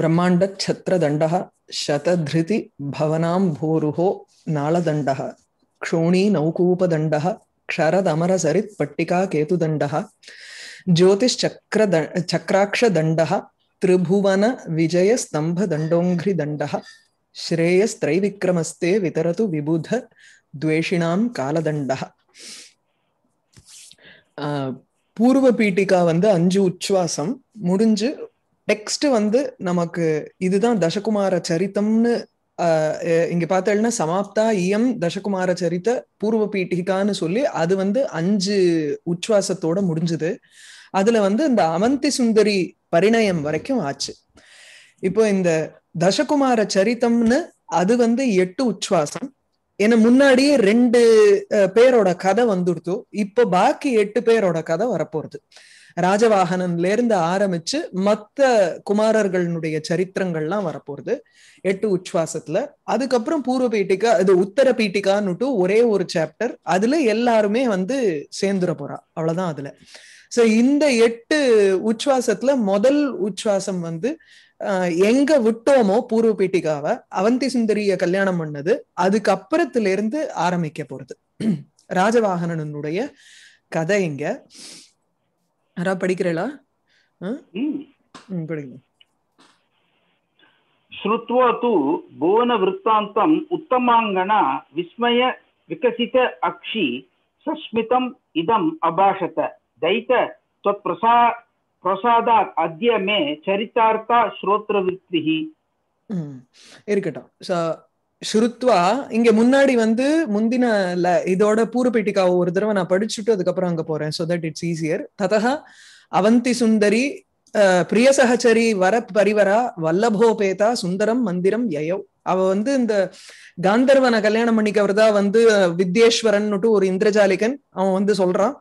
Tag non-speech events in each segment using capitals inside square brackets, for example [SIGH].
ब्रह्माण्डच्छत्रदण्डः भूरुः नालदण्डः क्षोणीनौकूपदण्डः क्षरदमरसरित्पट्टिकाकेतुदण्डः ज्योतिश्चक्रद चक्राक्षदण्डः त्रिभुवनविजयस्तम्भदण्डोङ्घ्रिदण्डः श्रेयस्त्रैविक्रमस्ते वितरतु विबुध द्वेषिणां कालदण्डः पूर्वपीटिका वन्द अञ्जु उच्छ्वासं मुरुञ्ज् டெக்ஸ்ட் வந்து நமக்கு இதுதான் தசகுமார சரித்தம்னு இங்க பார்த்தேன்னா சமாப்தா இயம் தசகுமார சரித்த பூர்வ பீட்டிகான்னு சொல்லி அது வந்து அஞ்சு உச்சுவாசத்தோட முடிஞ்சுது அதுல வந்து இந்த அவந்தி சுந்தரி பரிணயம் வரைக்கும் ஆச்சு இப்போ இந்த தசகுமார சரித்தம்னு அது வந்து எட்டு உச்சுவாசம் ஏன்னா முன்னாடியே ரெண்டு பேரோட கதை வந்துடுத்து இப்போ பாக்கி எட்டு பேரோட கதை வரப்போறது ராஜவாகனன்ல இருந்து ஆரம்பிச்சு மத்த குமாரர்களுடைய சரித்திரங்கள்லாம் வரப்போறது எட்டு உச்சுவாசத்துல அதுக்கப்புறம் பூர்வ பீட்டிகா இது உத்தர பீட்டிகான்னுட்டு ஒரே ஒரு சாப்டர் அதுல எல்லாருமே வந்து சேர்ந்துட போறா அவ்வளவுதான் அதுல சோ இந்த எட்டு உச்சுவாசத்துல முதல் உச்சுவாசம் வந்து எங்க விட்டோமோ பூர்வ பீட்டிகாவை அவந்தி சுந்தரிய கல்யாணம் பண்ணது அதுக்கு அப்புறத்துல இருந்து ஆரம்பிக்க போறது [CLEARS THROAT] ராஜவாகனனுடைய கதை இங்க யாரா படிக்கிறீளா படிக்கணும் श्रुत्वा तु भुवनवृत्तान्तम् उत्तमाङ्गना विस्मय विकसित अक्षि सस्मितम् इदम् अभाषत दैत त्वत्प्रसा பிரசாதாத் அத்தியமே சரித்தார்த்தா ஸ்ரோத்ரவிருத்திஹி இருக்கட்டும் ஸ்ருத்வா இங்க முன்னாடி வந்து முந்தின இதோட பூரபீட்டிக்காவை ஒரு தடவை நான் படிச்சுட்டு அதுக்கப்புறம் அங்க போறேன் சோ தட் இட்ஸ் ஈஸியர் ததா அவந்தி சுந்தரி பிரியசகச்சரி வர பரிவரா வல்லபோபேதா சுந்தரம் மந்திரம் யயோ அவ வந்து இந்த காந்தர்வனை கல்யாணம் பண்ணிக்கவர் தான் வந்து வித்யேஸ்வரன்னுட்டு ஒரு இந்திரஜாலிகன் அவன் வந்து சொல்றான்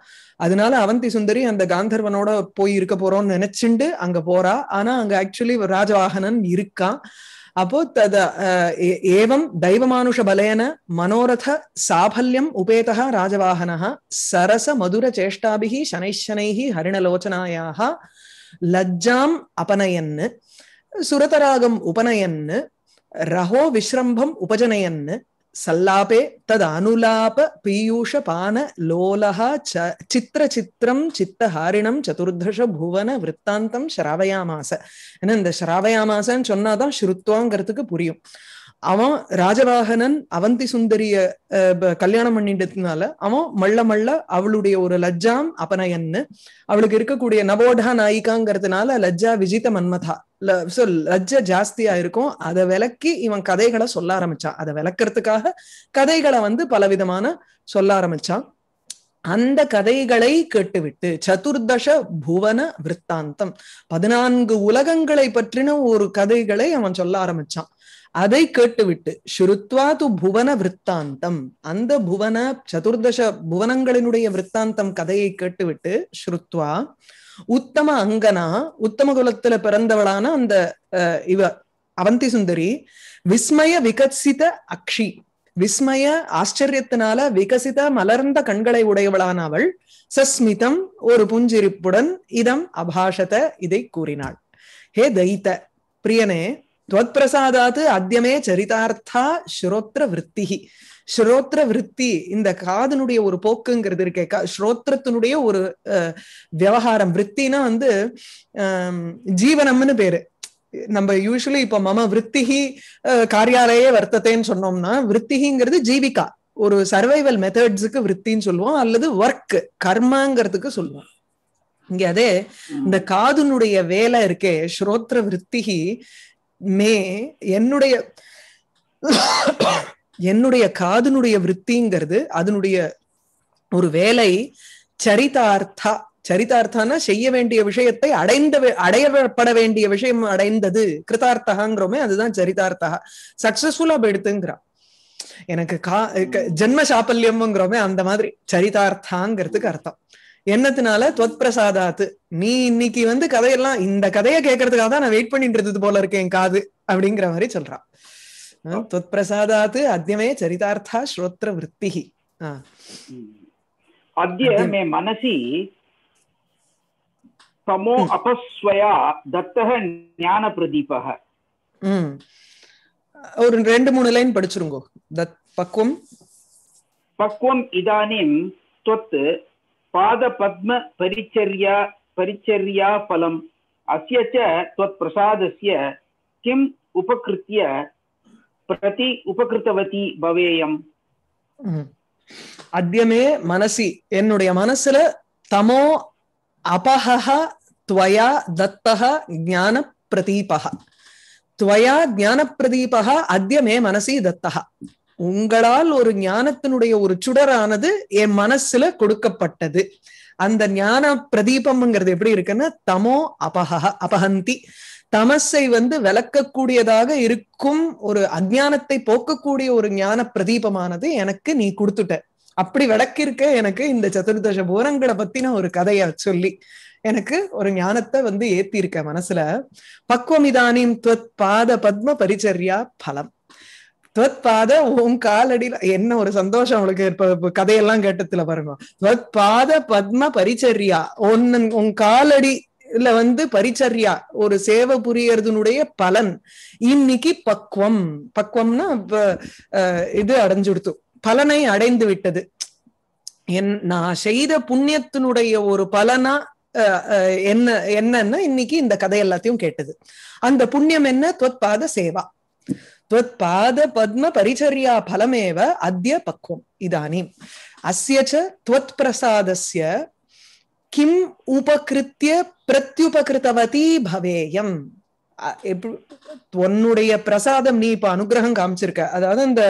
அதனால அவந்தி சுந்தரி அந்த காந்தர்வனோட போய் இருக்க போறோம்னு நினைச்சுண்டு அங்க போறா ஆனா அங்க ஆக்சுவலி ராஜவாகனன் இருக்கான் அப்போ தத ஏவம் தெய்வமானுஷ பலேன மனோரத சாபல்யம் உபேதா ராஜவாகனா சரச மதுர சேஷ்டாபிகி சனைஷனைஹி ஹரிணலோச்சனாயாக லஜ்ஜாம் அபனயன்னு சுரதராகம் உபனயன்னு ரஹோ விஸ்ரம்பம் உபஜனயன்னு சல்லாபே தது அனுலாப பீயூஷ பான லோலஹா ச சித்திர சித்திரம் ஹாரிணம் சதுர்தஷ புவன விற்த்தாந்தம் ஸ்ராவயாமாச ஏன்னா இந்த ஸ்ராவயாமாசன்னு சொன்னாதான் ஸ்ருத்வாங்கிறதுக்கு புரியும் அவன் ராஜவாகனன் அவந்தி சுந்தரிய கல்யாணம் பண்ணிட்டதுனால அவன் மள்ள மள்ள அவளுடைய ஒரு லஜ்ஜாம் அபனயன்னு அவளுக்கு இருக்கக்கூடிய நவோடா நாயிகாங்கிறதுனால லஜ்ஜா விஜித மன்மதா ஸோ லஜ்ஜ ஜாஸ்தியா இருக்கும் அதை விளக்கி இவன் கதைகளை சொல்ல ஆரம்பிச்சான் அதை விளக்குறதுக்காக கதைகளை வந்து பலவிதமான சொல்ல ஆரம்பிச்சான் அந்த கதைகளை கேட்டுவிட்டு சதுர்தச புவன விற்த்தாந்தம் பதினான்கு உலகங்களை பற்றின ஒரு கதைகளை அவன் சொல்ல ஆரம்பிச்சான் அதை கேட்டுவிட்டு ஸ்ருத்வா து புவன விற்த்தாந்தம் அந்த புவன சதுர்தச புவனங்களினுடைய விற்த்தாந்தம் கதையை கேட்டுவிட்டு ஸ்ருத்வா உத்தம அங்கனா உத்தம குலத்துல பிறந்தவளான அந்த இவ அவந்தி சுந்தரி விஸ்மய விகசித அக்ஷி விஸ்மய ஆச்சரியத்தினால விகசித மலர்ந்த கண்களை உடையவளான அவள் சஸ்மிதம் ஒரு புஞ்சிரிப்புடன் இதம் அபாஷத இதை கூறினாள் ஹே தைத்த பிரியனே துவத் பிரசாதாத்து அத்தியமே சரிதார்த்தா ஸ்ரோத்ர விற்த்திகி ஸ்ரோத்ர விற்பி இந்த காதனுடைய ஒரு போக்குங்கிறது இருக்கே ஸ்ரோத்திரத்தினுடைய ஒரு விவகாரம் விருத்தினா வந்து ஜீவனம்னு பேரு நம்ம யூஸ்வலி இப்ப மம விற்பிகி காரியாலயே வர்த்தத்தைன்னு சொன்னோம்னா விற்பிகிங்கிறது ஜீவிகா ஒரு சர்வைவல் மெத்தட்ஸுக்கு விருத்தின்னு சொல்லுவோம் அல்லது ஒர்க் கர்மாங்கிறதுக்கு சொல்லுவோம் இங்க அதே இந்த காதுனுடைய வேலை இருக்கே ஸ்ரோத்ர விற்பிகி மே என்னுடைய என்னுடைய காதுனுடைய விற்பிங்கிறது அதனுடைய ஒரு வேலை சரிதார்த்தா சரிதார்த்தானா செய்ய வேண்டிய விஷயத்தை அடைந்த அடையப்பட வேண்டிய விஷயம் அடைந்தது கிருதார்த்தகாங்கிறோமே அதுதான் சரிதார்த்தகா சக்சஸ்ஃபுல்லா போயிடுத்துங்கிறான் எனக்கு கா ஜென்ம சாப்பல்யம்ங்கிறோமே அந்த மாதிரி சரிதார்த்தாங்கிறதுக்கு அர்த்தம் என்னத்தினால துவத் பிரசாதாத்து நீ இன்னைக்கு வந்து கதையெல்லாம் இந்த கதையை கேட்கறதுக்காக தான் நான் வெயிட் பண்ணிட்டு இருந்தது போல இருக்கேன் காது அப்படிங்கிற மாதிரி சொல்றான் त्वत्प्रसादात् अद्यमे चरितार्था श्रोत्रवृत्तिः अद्य मे मनसि तमो अपस्वया दत्तः ज्ञानप्रदीपः பிரதீபः ஒரு ரெண்டு மூணு லைன் படிச்சிருங்கோ தத் பக்குவம் பக்குவம் இதானிம் தொத்து பாத பத்ம பரிச்சர்யா பரிச்சர்யா பலம் அஸ்ய தொத் பிரசாதஸ்ய கிம் உபகிருத்ய प्रति உபகிருத்தவதி பவேயம் அத்தியமே மனசி என்னுடைய மனசுல தமோ அபஹ துவயா தத்தக ஞான பிரதீபக துவயா ஞான பிரதீபக அத்தியமே மனசி தத்தக உங்களால் ஒரு ஞானத்தினுடைய ஒரு சுடரானது என் மனசுல கொடுக்கப்பட்டது அந்த ஞான பிரதீபம்ங்கிறது எப்படி இருக்குன்னா தமோ அபஹ அபஹந்தி தமசை வந்து விளக்கக்கூடியதாக இருக்கும் ஒரு அஜானத்தை போக்கக்கூடிய ஒரு ஞான பிரதீபமானது எனக்கு நீ கொடுத்துட்ட அப்படி விளக்கிருக்க எனக்கு இந்த சதுர்தச பூரங்களை பத்தின ஒரு கதைய சொல்லி எனக்கு ஒரு ஞானத்தை வந்து ஏத்தி இருக்க மனசுல பக்குவமிதானிம் துவத் பாத பத்ம பரிச்சர்யா பலம் துவத் பாத உன் காலடியில என்ன ஒரு சந்தோஷம் அவளுக்கு கதையெல்லாம் கேட்டதுல பாருங்க துவத் பாத பத்ம பரிச்சர்யா உன் உன் காலடி இல்ல வந்து பரிச்சர்யா ஒரு சேவை புரியறதுனுடைய பலன் இன்னைக்கு பக்குவம் பக்குவம்னா இது அடைஞ்சுடுத்து பலனை அடைந்து விட்டது என் நான் செய்த புண்ணியத்தினுடைய ஒரு பலனா என்ன என்னன்னா இன்னைக்கு இந்த கதை எல்லாத்தையும் கேட்டது அந்த புண்ணியம் என்ன துவத்பாத சேவா துவத்பாத பத்ம பரிச்சரியா பலமேவ அத்திய பக்குவம் இதானி அஸ்யச்ச துவத் பிரசாதஸ்ய கிம் உபகிருத்திய பிரத்யுபகிருத்தவதி பவேயம் உன்னுடைய பிரசாதம் நீ இப்ப அனுகிரகம் காமிச்சிருக்க அதாவது அந்த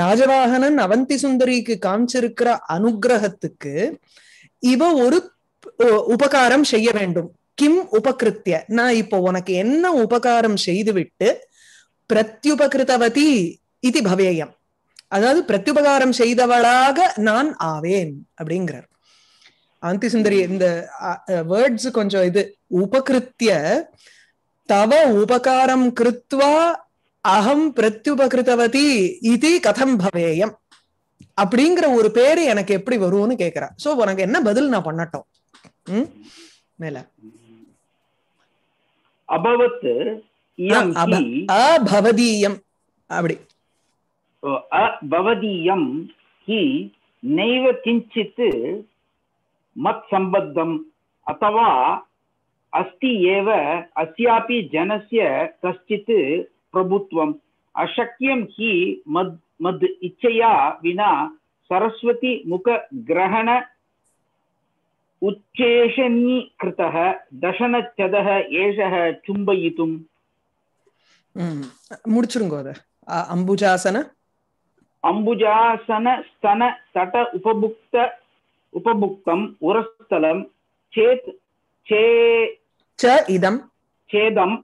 ராஜவாகனன் அவந்தி சுந்தரிக்கு காமிச்சிருக்கிற அனுகிரகத்துக்கு இவ ஒரு உபகாரம் செய்ய வேண்டும் கிம் உபகிருத்திய நான் இப்போ உனக்கு என்ன உபகாரம் செய்துவிட்டு பிரத்யுபகிருத்தவதி இது பவேயம் அதாவது பிரத்யுபகாரம் செய்தவளாக நான் ஆவேன் அப்படிங்கிறார் அந்தி சுந்தரி இந்த வேர்ட்ஸ் கொஞ்சம் இது உபகிருத்திய தவ உபகாரம் கிருத்வா அகம் பிரத்யுபகிருத்தவதி இது கதம் பவேயம் அப்படிங்கிற ஒரு பேரு எனக்கு எப்படி வரும்னு கேக்குறா சோ உனக்கு என்ன பதில் நான் பண்ணட்டும் மேல அபவத்து அபவதீயம் அப்படி அபவதீயம் ஹி நெய்வ கிஞ்சித்து मत्सम्बद्धम् अथवा अस्ति एव अस्यापि जनस्य कश्चित् प्रभुत्वम् अशक्यं हि मद् मद् इच्छया विना सरस्वतीमुखग्रहण उच्चेषणीकृतः दशनच्छदः एषः चुम्बयितुम् முடிச்சிருங்க அம்புஜாசன அம்புஜாசன ஸ்தன தட உபபுக்த उपभुक्तं उरस्थलं चेत् चे च इदं छेदं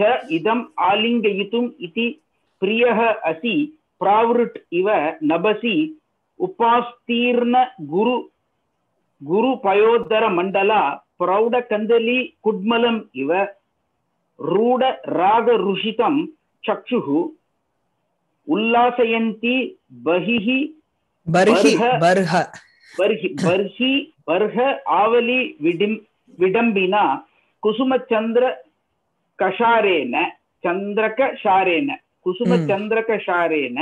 च इदम् आलिङ्गयितुम् इति प्रियः असि प्रावृट् इव नभसि उपास्तीर्ण गुरु गुरुपयोधरमण्डला प्रौढकन्दली कुड्मलम् इव रूढरागरुषितं चक्षुः उल्लासयन्ती बहिः बर्ह வர்ஹி ஆவலி விடிம் விடம்பினா குசுமச்சந்திர கஷாரேன சந்திரக ஷாரேன குசுமச்சந்திரக ஷாரேன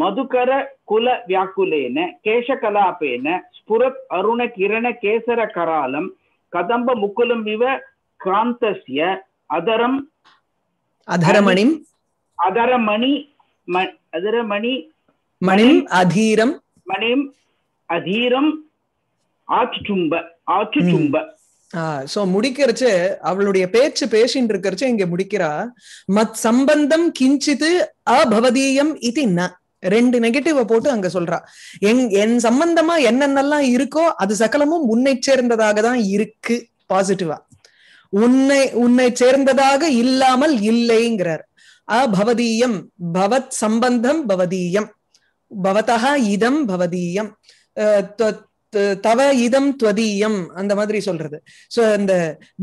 மதுகர குல வியாக்குலேன கேசகலாபேன ஸ்புரத் அருண கிரண கேசர கராலம் கதம்ப முக்குலம் இவ காந்தஸ்ய அதரம் அதரமணி அதரமணி அதரமணி மணிம் அதீரம் மணிம் அதீரம் ஆற்று தும்ப தும்ப சோ முடிக்கிறச்சு அவளுடைய பேச்சு பேசின்னு இருக்கிறச்சு இங்க முடிக்கிறா மத் சம்பந்தம் கிஞ்சித்து அபவதீயம் இது ரெண்டு நெகட்டிவ போட்டு அங்க சொல்றா என் என் சம்பந்தமா என்னென்னலாம் இருக்கோ அது சகலமும் உன்னை சேர்ந்ததாக தான் இருக்கு பாசிட்டிவா உன்னை உன்னை சேர்ந்ததாக இல்லாமல் இல்லைங்கிறார் அபவதீயம் பவத் சம்பந்தம் பவதீயம் பவதா இதம் பவதீயம் தவ இதம் துவதீயம் அந்த மாதிரி சொல்றது சோ இந்த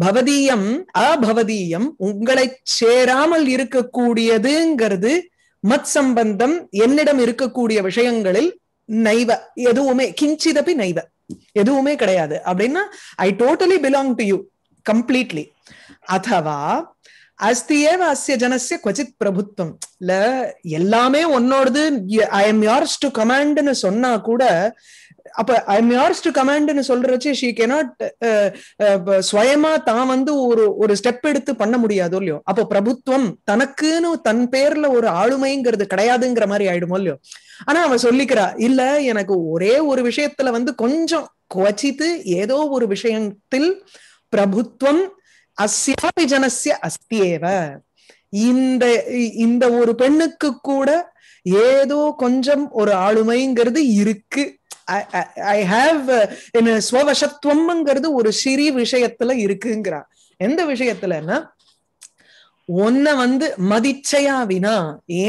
பவதீயம் அபவதீயம் உங்களை சேராமல் இருக்கக்கூடியதுங்கிறது மத் சம்பந்தம் என்னிடம் இருக்கக்கூடிய விஷயங்களில் நைவ எதுவுமே கிஞ்சிதபி நைவ எதுவுமே கிடையாது அப்படின்னா I totally belong to you completely அதவா அஸ்தி ஏவ அஸ்ய ஜனசிய கொச்சித் பிரபுத்துவம் இல்ல எல்லாமே உன்னோடது ஐ எம் யார்ஸ் டு கமாண்ட்னு சொன்னா கூட அப்ப ஐ எம் யார்ஸ் டு கமாண்ட்னு சொல்றச்சு ஷீ கேனாட் ஸ்வயமா தான் வந்து ஒரு ஒரு ஸ்டெப் எடுத்து பண்ண முடியாதோ இல்லையோ அப்போ பிரபுத்துவம் தனக்குன்னு தன் பேர்ல ஒரு ஆளுமைங்கிறது கிடையாதுங்கிற மாதிரி ஆயிடுமோ இல்லையோ ஆனா அவன் சொல்லிக்கிறா இல்ல எனக்கு ஒரே ஒரு விஷயத்துல வந்து கொஞ்சம் குவச்சித்து ஏதோ ஒரு விஷயத்தில் பிரபுத்துவம் அஸ்யாபி ஜனசிய அஸ்தியேவ இந்த இந்த ஒரு பெண்ணுக்கு கூட ஏதோ கொஞ்சம் ஒரு ஆளுமைங்கிறது இருக்கு ஐ ஹாவ் uh, என்ன ஸ்வவசத்துவம்ங்கிறது ஒரு சிறி விஷயத்துல இருக்குங்கிறா எந்த விஷயத்துலன்னா ஒன்ன வந்து மதிச்சையா வினா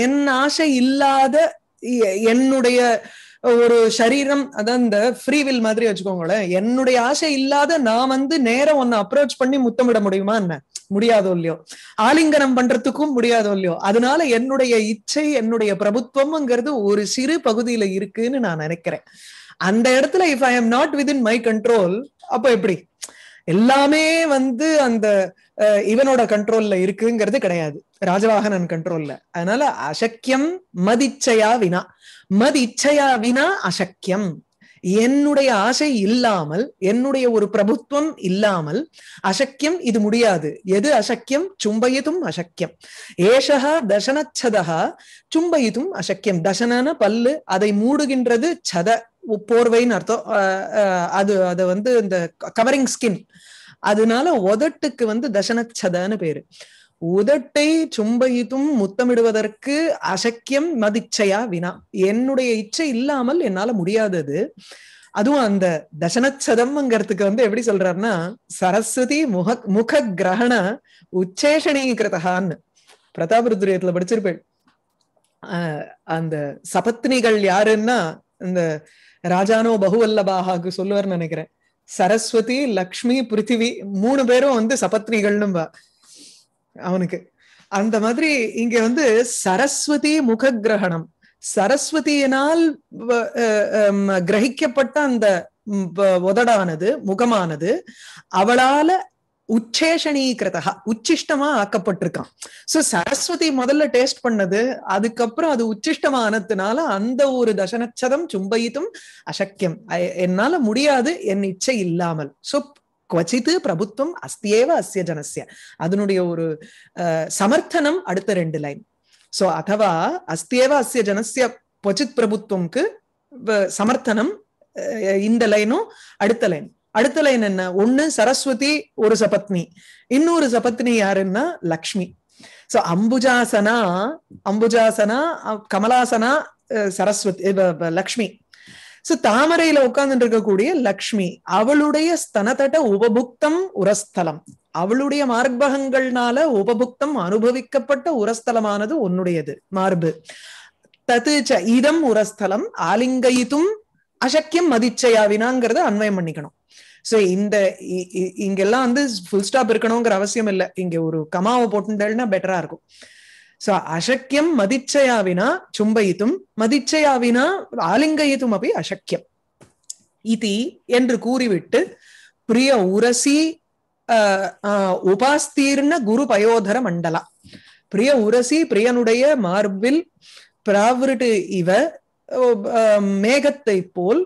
என் ஆசை இல்லாத என்னுடைய ஒரு சரீரம் அதான் இந்த ஃப்ரீவில் மாதிரி வச்சுக்கோங்களேன் என்னுடைய ஆசை இல்லாத நான் வந்து நேரம் ஒன்னு அப்ரோச் பண்ணி முத்தமிட முடியுமா என்ன முடியாதோ இல்லையோ ஆலிங்கனம் பண்றதுக்கும் முடியாதோ இல்லையோ அதனால என்னுடைய இச்சை என்னுடைய பிரபுத்துவம்ங்கிறது ஒரு சிறு பகுதியில இருக்குன்னு நான் நினைக்கிறேன் அந்த இடத்துல if I am not within my control அப்போ எப்படி எல்லாமே வந்து அந்த இவனோட கண்ட்ரோல்ல இருக்குங்கிறது கிடையாது ராஜவாகனன் கண்ட்ரோல்ல அதனால அசக்கியம் மதிச்சையா வினா மது இச்சையா வினா அசக்கியம் என்னுடைய ஆசை இல்லாமல் என்னுடைய ஒரு பிரபுத்துவம் இல்லாமல் அசக்கியம் இது முடியாது எது அசக்கியம் சும்பயதும் அசக்கியம் ஏஷகா தசனச்சதகா சும்பயதும் அசக்கியம் தசனன பல்லு அதை மூடுகின்றது சத போர்வைன்னு அர்த்தம் அது அதை வந்து இந்த கவரிங் ஸ்கின் அதனால ஒதட்டுக்கு வந்து தசனச்சதன்னு பேரு உதட்டை சும்பயித்தும் முத்தமிடுவதற்கு அசக்கியம் மதிச்சையா வினா என்னுடைய இச்சை இல்லாமல் என்னால முடியாதது அதுவும் அந்த தசனச்சதம்ங்கிறதுக்கு வந்து எப்படி சொல்றாருன்னா சரஸ்வதி முக முக கிரகண உச்சேஷணீகிருதகான்னு பிரதாபருத்ரியத்துல ஆஹ் அந்த சபத்னிகள் யாருன்னா இந்த ராஜானோ பகுவல்லபாக சொல்லுவார்னு நினைக்கிறேன் சரஸ்வதி லக்ஷ்மி பிருத்திவி மூணு பேரும் வந்து சபத்னிகள்னு அவனுக்கு அந்த மாதிரி இங்க வந்து சரஸ்வதி முக கிரகணம் சரஸ்வதியினால் கிரகிக்கப்பட்ட அந்த உதடானது முகமானது அவளால உச்சேஷணீகிருதா உச்சிஷ்டமா ஆக்கப்பட்டிருக்கான் சோ சரஸ்வதி முதல்ல டேஸ்ட் பண்ணது அதுக்கப்புறம் அது உச்சிஷ்டமானதுனால அந்த ஒரு தசனச்சதம் சும்பயித்தும் அசக்கியம் என்னால முடியாது என் இச்சை இல்லாமல் சோ குவச்சித்து பிரபுத்துவம் அஸ்தியேவ அஸ்ய ஜனசிய அதனுடைய ஒரு சமர்த்தனம் அடுத்த ரெண்டு லைன் சோ அதுவா அஸ்தியேவ அஸ்ய ஜனசிய குவச்சித் பிரபுத்துவம்க்கு சமர்த்தனம் இந்த லைனும் அடுத்த லைன் அடுத்த லைன் என்ன ஒண்ணு சரஸ்வதி ஒரு சபத்னி இன்னொரு சபத்னி யாருன்னா லக்ஷ்மி சோ அம்புஜாசனா அம்புஜாசனா கமலாசனா சரஸ்வதி லக்ஷ்மி சோ தாமரையில உட்கார்ந்துட்டு இருக்கக்கூடிய லக்ஷ்மி அவளுடைய ஸ்தனதட உபபுக்தம் உரஸ்தலம் அவளுடைய மார்பகங்கள்னால உபபுக்தம் அனுபவிக்கப்பட்ட உரஸ்தலமானது உன்னுடையது மார்பு தத்து இதம் உரஸ்தலம் ஆலிங்கயித்தும் அசக்கியம் வினாங்கிறத அன்வயம் பண்ணிக்கணும் சோ இந்த இங்கெல்லாம் வந்து ஃபுல் ஸ்டாப் இருக்கணுங்கிற அவசியம் இல்லை இங்க ஒரு கமாவை போட்டுட்டேன்னா பெட்டரா இருக்கும் சோ அசக்கியம் மதிச்சையாவினா சும்பயித்தும் மதிச்சையாவினா ஆலிங்கயித்தும் அப்படி அசக்கியம் இது என்று கூறிவிட்டு பிரிய உரசி உபாஸ்தீர்ண குரு பயோதர மண்டலா பிரிய உரசி பிரியனுடைய மார்பில் பிராவிருட்டு இவ மேகத்தை போல்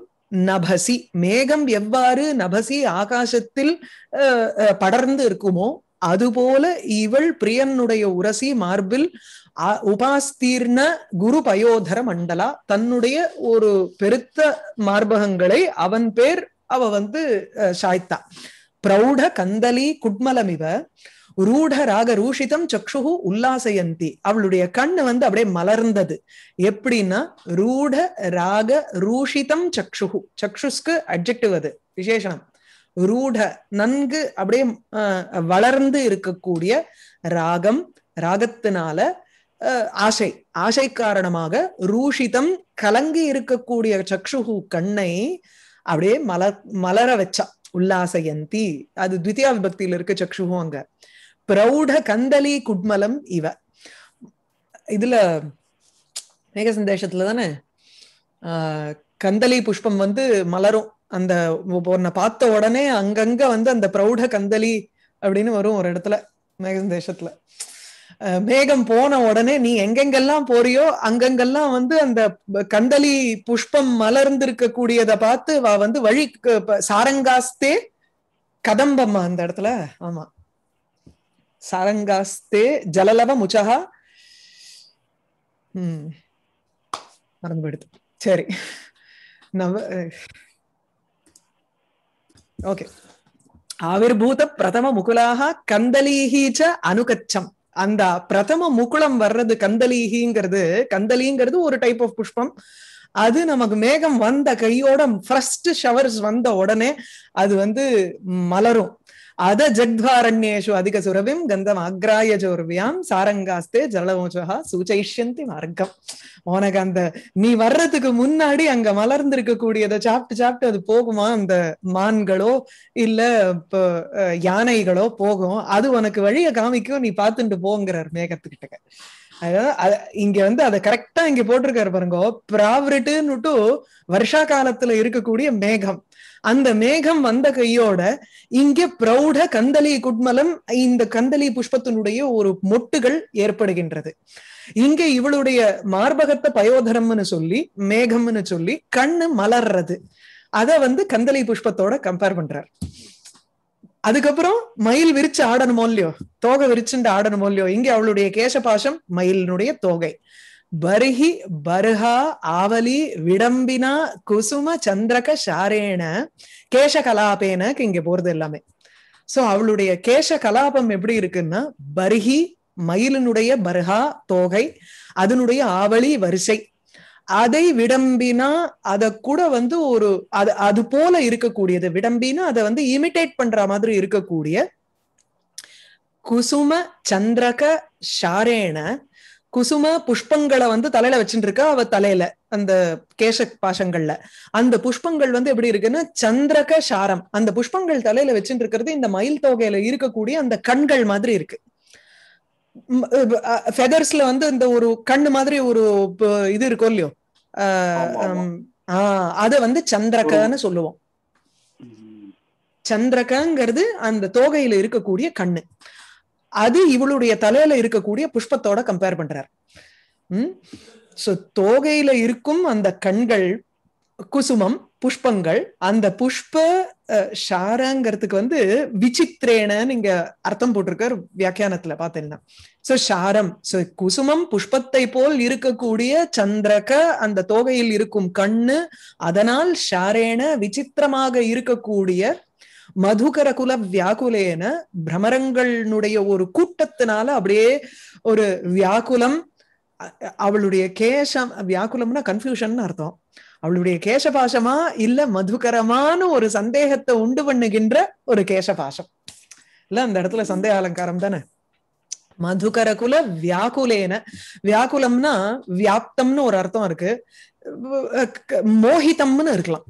நபசி மேகம் எவ்வாறு நபசி ஆகாசத்தில் படர்ந்து இருக்குமோ அதுபோல இவள் பிரியனுடைய உரசி மார்பில் உபாஸ்தீர்ண குரு பயோதர மண்டலா தன்னுடைய ஒரு பெருத்த மார்பகங்களை அவன் பேர் அவ வந்து சாய்த்தா பிரௌட கந்தலி குட்மலமிவ ரூட ராக ரூஷிதம் சக்ஷு உல்லாசயந்தி அவளுடைய கண்ணு வந்து அப்படியே மலர்ந்தது எப்படின்னா ரூட ராக ரூஷிதம் சக்ஷு சக்ஷுஸ்க்கு அட்ஜெக்டிவ் அது விசேஷனம் ரூட நன்கு அப்படியே வளர்ந்து இருக்கக்கூடிய ராகம் ராகத்தினால ஆசை ஆசை காரணமாக ரூஷிதம் கலங்கி இருக்கக்கூடிய சக்ஷுகு கண்ணை அப்படியே மலர் மலர வச்சா உல்லாசயந்தி அது தித்தியா விபக்தியில இருக்க சக்ஷுகும் அங்க பிரௌட கந்தலி குட்மலம் இவ இதுல மேக சந்தேஷத்துல தானே கந்தலி புஷ்பம் வந்து மலரும் அந்த உன்னை பார்த்த உடனே அங்கங்க வந்து அந்த பிரௌட கந்தலி அப்படின்னு வரும் ஒரு இடத்துல மேகம் தேசத்துல மேகம் போன உடனே நீ எங்கெங்கெல்லாம் போறியோ அங்கங்கெல்லாம் வந்து அந்த கந்தலி புஷ்பம் மலர்ந்து கூடியத பார்த்து வந்து வழி சாரங்காஸ்தே கதம்பம்மா அந்த இடத்துல ஆமா சாரங்காஸ்தே ஜலலவ முச்சகா உம் மறந்து போயிடுது சரி நம்ம ஓகே ஆவிர்பூத பிரதம முகுலாக கந்தலீஹீச்ச அனுகச்சம் அந்த பிரதம முகுளம் வர்றது கந்தலீஹிங்கிறது கந்தலிங்கிறது ஒரு டைப் ஆஃப் புஷ்பம் அது நமக்கு மேகம் வந்த கையோட ஃபர்ஸ்ட் ஷவர்ஸ் வந்த உடனே அது வந்து மலரும் அத ஜத்வாரண்யேஷு அதிக சுரபிம் கந்தம் அக்ராய ஜோர்வியாம் சாரங்காஸ்தே ஜலமோஜகா சூச்சைஷ்யந்தி மார்க்கம் உனக்கு அந்த நீ வர்றதுக்கு முன்னாடி அங்க மலர்ந்திருக்க கூடியதை சாப்பிட்டு சாப்பிட்டு அது போகுமா அந்த மான்களோ இல்ல யானைகளோ போகும் அது உனக்கு வழிய காமிக்கும் நீ பாத்துட்டு போங்கிறார் மேகத்துக்கிட்ட அதாவது இங்க வந்து அதை கரெக்டா இங்க போட்டிருக்காரு பாருங்க ப்ராவரிட்டுன்னுட்டு வருஷா காலத்துல இருக்கக்கூடிய மேகம் அந்த மேகம் வந்த கையோட இங்கே பிரௌட கந்தலி குட்மலம் இந்த கந்தலி புஷ்பத்தினுடைய ஒரு மொட்டுகள் ஏற்படுகின்றது இங்கே இவளுடைய மார்பகத்த பயோதரம்னு சொல்லி மேகம்னு சொல்லி கண்ணு மலர்றது அத வந்து கந்தலி புஷ்பத்தோட கம்பேர் பண்றார் அதுக்கப்புறம் மயில் விரிச்சு ஆடணுமோ இல்லையோ தோகை விரிச்சுண்டு ஆடணுமோ இல்லையோ இங்கே அவளுடைய கேச பாஷம் மயிலினுடைய தோகை பருகி பருகா ஆவலி விடம்பினா குசும சந்திரக ஷாரேன கேஷ கலாபேனக்கு இங்க போறது எல்லாமே சோ அவளுடைய கேஷ கலாபம் எப்படி இருக்குன்னா பருகி மயிலினுடைய பர்ஹா தோகை அதனுடைய ஆவலி வரிசை அதை விடம்பினா அத கூட வந்து ஒரு அது அது போல இருக்கக்கூடியது விடம்பினா அதை வந்து இமிடேட் பண்ற மாதிரி இருக்கக்கூடிய குசும சந்திரக ஷாரேன குசும புஷ்பங்களை வந்து தலையில வச்சுட்டு இருக்கா அவ தலையில அந்த கேஷ பாசங்கள்ல அந்த புஷ்பங்கள் வந்து எப்படி இருக்குன்னு சந்திரக சாரம் அந்த புஷ்பங்கள் தலையில வச்சுட்டு இருக்கிறது இந்த மயில் தொகையில இருக்கக்கூடிய அந்த கண்கள் மாதிரி இருக்கு ஃபெதர்ஸ்ல வந்து இந்த ஒரு கண்ணு மாதிரி ஒரு இது இருக்கும் இல்லையோ ஆஹ் அத வந்து சந்திரகன்னு சொல்லுவோம் சந்திரகங்கிறது அந்த தோகையில இருக்கக்கூடிய கண்ணு அது இவளுடைய தலையில இருக்கக்கூடிய புஷ்பத்தோட கம்பேர் பண்றார் உம் சோ தோகையில இருக்கும் அந்த கண்கள் குசுமம் புஷ்பங்கள் அந்த புஷ்ப ஷாரங்கிறதுக்கு வந்து விசித்திரேன நீங்க அர்த்தம் போட்டிருக்கார் வியாக்கியானத்துல பாத்தீங்கன்னா சோ ஷாரம் சோ குசுமம் புஷ்பத்தை போல் இருக்கக்கூடிய சந்திரக அந்த தோகையில் இருக்கும் கண்ணு அதனால் ஷாரேன விசித்திரமாக இருக்கக்கூடிய மதுகர குல வியாக்குலேன பிரமரங்களுடைய ஒரு கூட்டத்தினால அப்படியே ஒரு வியாக்குலம் அவளுடைய கேசம் வியாக்குலம்னா கன்ஃபியூஷன் அர்த்தம் அவளுடைய கேசபாசமா இல்ல மதுகரமான ஒரு சந்தேகத்தை உண்டு பண்ணுகின்ற ஒரு கேசபாசம் இல்ல அந்த இடத்துல சந்தேக அலங்காரம் தானே மதுகர குல வியாக்குலேன வியாக்குலம்னா வியாப்தம்னு ஒரு அர்த்தம் இருக்கு மோகிதம்னு இருக்கலாம்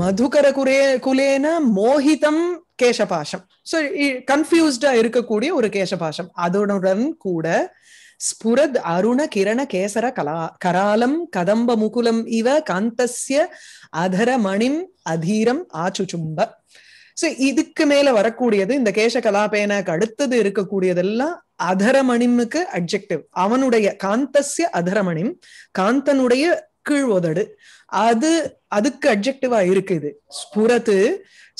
மதுகர குரே குலேன மோஹிதம் கேசபாஷம் சோ கன்ஃபியூஸ்டா இருக்கக்கூடிய ஒரு கேசபாஷம் அதனுடன் கூட ஸ்புரத் அருண கிரண கேசர கலா கராலம் கதம்ப முகுலம் இவ காந்தசிய அதர அதீரம் ஆச்சுச்சும்ப சோ இதுக்கு மேல வரக்கூடியது இந்த கேச கலாபேனக்கு அடுத்தது இருக்கக்கூடியதெல்லாம் அதரமணிமுக்கு அப்ஜெக்டிவ் அவனுடைய காந்தசிய அதரமணிம் காந்தனுடைய கீழ் உதடு அது அதுக்கு அப்ஜெக்டிவா இருக்குது ஸ்புரத்து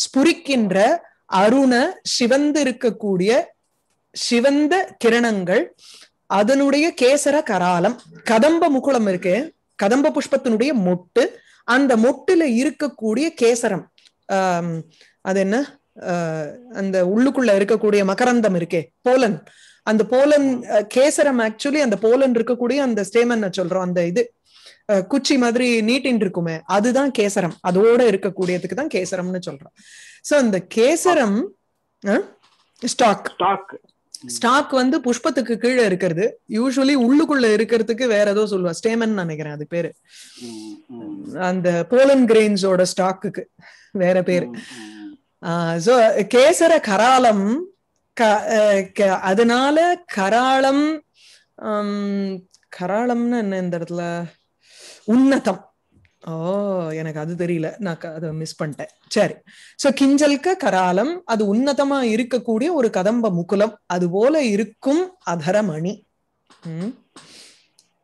ஸ்புரிக்கின்ற அருண சிவந்து இருக்கக்கூடிய சிவந்த கிரணங்கள் அதனுடைய கேசர கராலம் கதம்ப முகுளம் இருக்கு கதம்ப புஷ்பத்தினுடைய மொட்டு அந்த மொட்டுல இருக்கக்கூடிய கேசரம் ஆஹ் அது என்ன அந்த உள்ளுக்குள்ள இருக்கக்கூடிய மகரந்தம் இருக்கே போலன் அந்த போலன் கேசரம் ஆக்சுவலி அந்த போலன் இருக்கக்கூடிய அந்த ஸ்டேமன் சொல்றோம் அந்த இது குச்சி மாதிரி நீட்டின் இருக்குமே அதுதான் கேசரம் அதோட இருக்கக்கூடியதுக்கு தான் கேசரம்னு சொல்றோம் சோ இந்த கேசரம் ஸ்டாக் ஸ்டாக் ஸ்டாக் வந்து புஷ்பத்துக்கு கீழே இருக்கிறது யூஸ்வலி உள்ளுக்குள்ள இருக்கிறதுக்கு வேற ஏதோ சொல்லுவா ஸ்டேமன் நினைக்கிறேன் அது பேரு அந்த போலன் கிரெயின்ஸோட ஸ்டாக்குக்கு வேற பேரு சோ கேசர கராளம் அதனால கராளம் கராளம்னு என்ன இந்த இடத்துல உன்னதம் ஓ எனக்கு அது தெரியல நான் அதை மிஸ் பண்ணிட்டேன் சரி சோ கிஞ்சல்க கராலம் அது உன்னதமா இருக்கக்கூடிய ஒரு கதம்ப முகுலம் அது போல இருக்கும் அதரமணி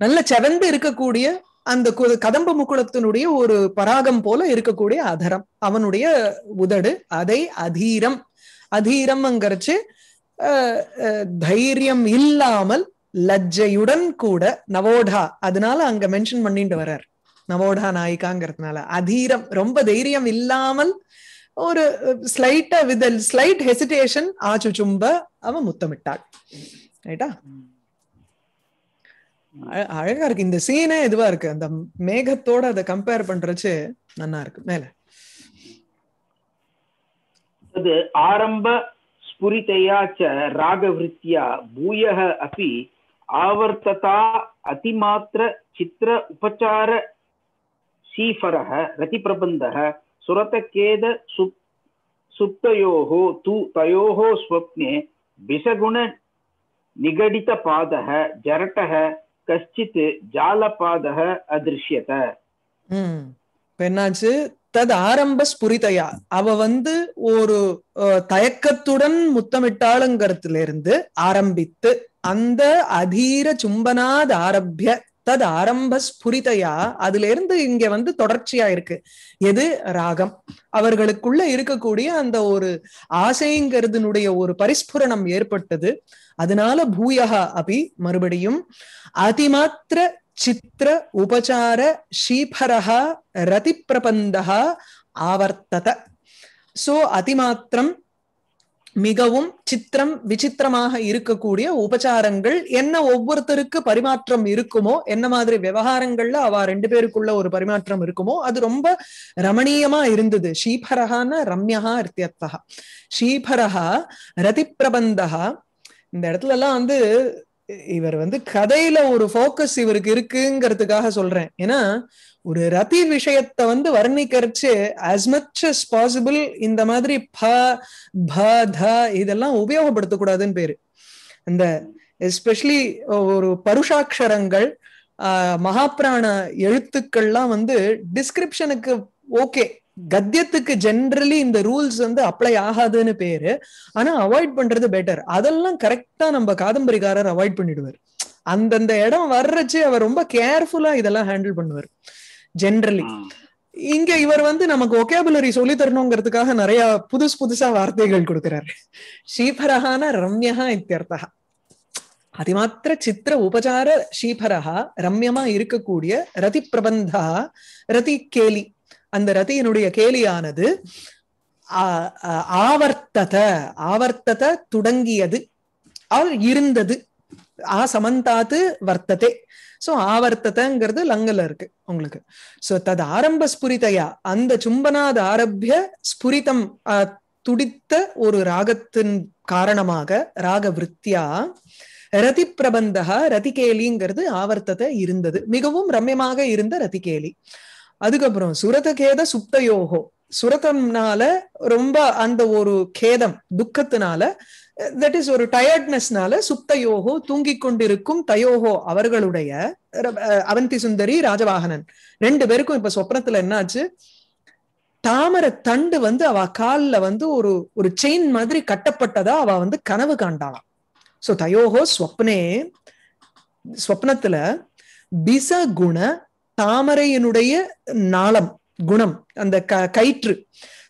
நல்ல செவந்து இருக்கக்கூடிய அந்த கதம்ப முகுலத்தினுடைய ஒரு பராகம் போல இருக்கக்கூடிய அதரம் அவனுடைய உதடு அதை அதீரம் அதீரம்ங்கிறச்சு தைரியம் இல்லாமல் லஜ்ஜையுடன் கூட நவோடா அதனால அங்க மென்ஷன் பண்ணிட்டு வர்றார் நவோடா நாயிகாங்கிறதுனால அதீரம் ரொம்ப தைரியம் இல்லாமல் ஒரு ஸ்லைட்டா வித் ஸ்லைட் ஹெசிடேஷன் ஆச்சு சும்ப அவன் முத்தமிட்டாள் ரைட்டா அழகா இருக்கு இந்த சீனே இதுவா இருக்கு அந்த மேகத்தோட அதை கம்பேர் பண்றச்சு நல்லா இருக்கு மேல ஆரம்ப ஸ்புரிதையாச்ச ராகவிருத்தியா பூயக அப்படி आवर्तता अतिमात्र चित्र उपचार सीफरः रतिप्रबन्धः सुरतकेद सु सुप्तयोः तु तयोः स्वप्ने கஷ்டித் ஜாலபாதக அதிருஷ்யத என்னாச்சு தது ஆரம்ப ஸ்புரிதையா அவ வந்து ஒரு தயக்கத்துடன் முத்தமிட்டாளுங்கிறதுல இருந்து ஆரம்பித்து அந்த அதீர சும்பனாத் ஆரம்பிய தது ஆரம்ப ஸ்புரிதையா அதுல இருந்து இங்க வந்து தொடர்ச்சியா இருக்கு எது ராகம் அவர்களுக்குள்ள இருக்கக்கூடிய அந்த ஒரு ஆசைங்கிறதுனுடைய ஒரு பரிஸ்புரணம் ஏற்பட்டது அதனால பூயகா அப்படி மறுபடியும் அதிமாத்திர சித்திர உபச்சார ஷீபரஹா ரதி பிரபந்தகா ஆவர்த்தத சோ அதிமாத்திரம் மிகவும் சித்திரம் விசித்திரமாக இருக்கக்கூடிய உபச்சாரங்கள் என்ன ஒவ்வொருத்தருக்கு பரிமாற்றம் இருக்குமோ என்ன மாதிரி விவகாரங்கள்ல அவ ரெண்டு பேருக்குள்ள ஒரு பரிமாற்றம் இருக்குமோ அது ரொம்ப ரமணீயமா இருந்தது ரம்யஹா ரம்யகா அர்த்தியத்தகா ரதி ரதிப்பிரபந்தகா இந்த இடத்துல எல்லாம் வந்து இவர் வந்து கதையில ஒரு போக்கஸ் இவருக்கு இருக்குங்கிறதுக்காக சொல்றேன் ஏன்னா ஒரு ரதி விஷயத்த வந்து வர்ணிக்கிறச்சு அஸ் மச் அஸ் பாசிபிள் இந்த மாதிரி ப ப த இதெல்லாம் உபயோகப்படுத்தக்கூடாதுன்னு பேரு இந்த எஸ்பெஷலி ஒரு பருஷாட்சரங்கள் மகாபிராண எழுத்துக்கள்லாம் வந்து டிஸ்கிரிப்ஷனுக்கு ஓகே கத்தியத்துக்கு ஜென்ரலி இந்த ரூல்ஸ் வந்து அப்ளை ஆகாதுன்னு பேரு ஆனா அவாய்ட் பண்றது பெட்டர் அதெல்லாம் கரெக்டா நம்ம காதம்பரிகாரர் அவாய்ட் பண்ணிடுவார் அந்தந்த இடம் வர்றச்சு அவர் ரொம்ப கேர்ஃபுல்லா இதெல்லாம் ஹேண்டில் பண்ணுவார் ஜென்ரலி இங்க இவர் வந்து நமக்கு ஒகேபுலரி சொல்லி தரணுங்கிறதுக்காக நிறைய புதுசு புதுசா வார்த்தைகள் கொடுக்கிறாரு ஸ்ரீபரஹான ரம்யஹா இத்தியர்த்தா அதிமாத்திர சித்திர உபச்சார ஸ்ரீபரஹா ரம்யமா இருக்கக்கூடிய ரதி பிரபந்தா ரதி கேலி அந்த ரதியினுடைய கேலியானது ஆவர்த்தத ஆவர்த்தத தொடங்கியது அவர் இருந்தது ஆ சமந்தாத்து வர்த்ததே ஸோ ஆவர்த்தத்தைங்கிறது லங்கல இருக்கு உங்களுக்கு ஸோ தது ஆரம்ப ஸ்புரிதையா அந்த சும்பனாத ஆரம்பிய ஸ்புரிதம் துடித்த ஒரு ராகத்தின் காரணமாக ராக விருத்தியா ரதி பிரபந்த ரதிகேலிங்கிறது ஆவர்த்தத்தை இருந்தது மிகவும் ரம்யமாக இருந்த ரதிகேலி அதுக்கப்புறம் சுரத கேத சுப்தயோகோ சுரதம்னால ரொம்ப அந்த ஒரு கேதம் துக்கத்தினால தட் இஸ் ஒரு டயர்ட்னஸ்னால சுப்தயோகோ தூங்கிக் கொண்டிருக்கும் தயோகோ அவர்களுடைய அவந்தி சுந்தரி ராஜவாகனன் ரெண்டு பேருக்கும் இப்ப சொப்னத்துல என்னாச்சு தாமரை தண்டு வந்து அவ கால்ல வந்து ஒரு ஒரு செயின் மாதிரி கட்டப்பட்டதா அவ வந்து கனவு காண்டாளாம் சோ தயோகோ ஸ்வப்னே ஸ்வப்னத்துல பிச குண தாமரையினுடைய நாளம் குணம் அந்த க கயிற்று